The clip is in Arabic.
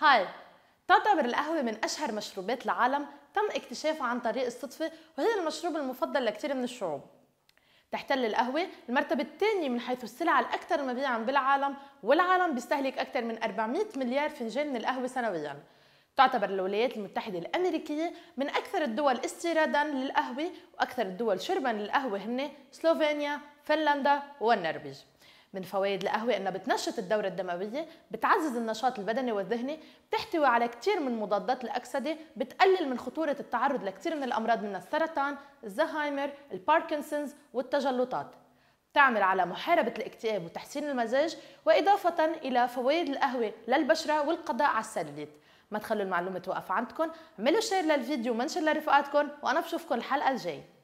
هاي تعتبر القهوة من أشهر مشروبات العالم تم اكتشافها عن طريق الصدفة وهي المشروب المفضل لكثير من الشعوب تحتل القهوة المرتبة الثانية من حيث السلع الأكثر مبيعا بالعالم والعالم بيستهلك أكثر من 400 مليار فنجان من القهوة سنويا تعتبر الولايات المتحدة الأمريكية من أكثر الدول استيرادا للقهوة وأكثر الدول شربا للقهوة هن سلوفينيا، فنلندا والنرويج من فوائد القهوة أنها بتنشط الدورة الدموية، بتعزز النشاط البدني والذهني، بتحتوي على كثير من مضادات الأكسدة، بتقلل من خطورة التعرض لكثير من الأمراض من السرطان، الزهايمر، الباركنسونز والتجلطات. تعمل على محاربة الاكتئاب وتحسين المزاج وإضافة إلى فوائد القهوة للبشرة والقضاء على السلوليت ما تخلوا المعلومه توقف عندكم اعملوا شير للفيديو منشر لرفقاتكم وانا بشوفكم الحلقه الجايه